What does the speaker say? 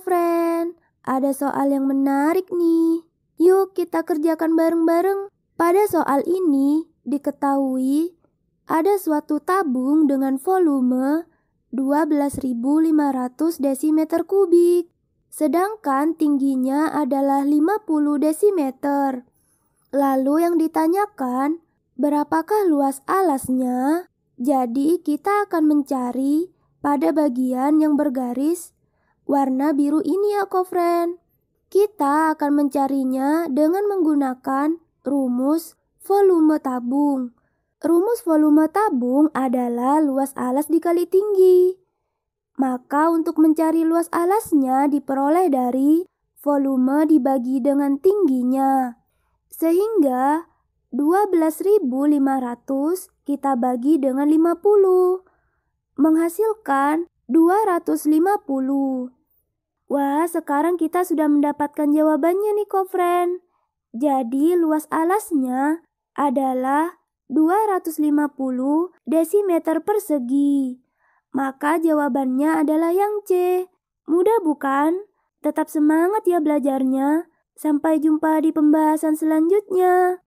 friend, ada soal yang menarik nih. Yuk kita kerjakan bareng-bareng. Pada soal ini diketahui ada suatu tabung dengan volume 12.500 desimeter kubik, sedangkan tingginya adalah 50 desimeter. Lalu yang ditanyakan, berapakah luas alasnya? Jadi kita akan mencari pada bagian yang bergaris warna biru ini ya kofren. Kita akan mencarinya dengan menggunakan rumus volume tabung. Rumus volume tabung adalah luas alas dikali tinggi. Maka untuk mencari luas alasnya diperoleh dari volume dibagi dengan tingginya. Sehingga 12.500 kita bagi dengan 50 menghasilkan 250. Wah, sekarang kita sudah mendapatkan jawabannya nih, kofren. Jadi, luas alasnya adalah 250 desimeter persegi. Maka jawabannya adalah yang C. Mudah bukan? Tetap semangat ya belajarnya. Sampai jumpa di pembahasan selanjutnya.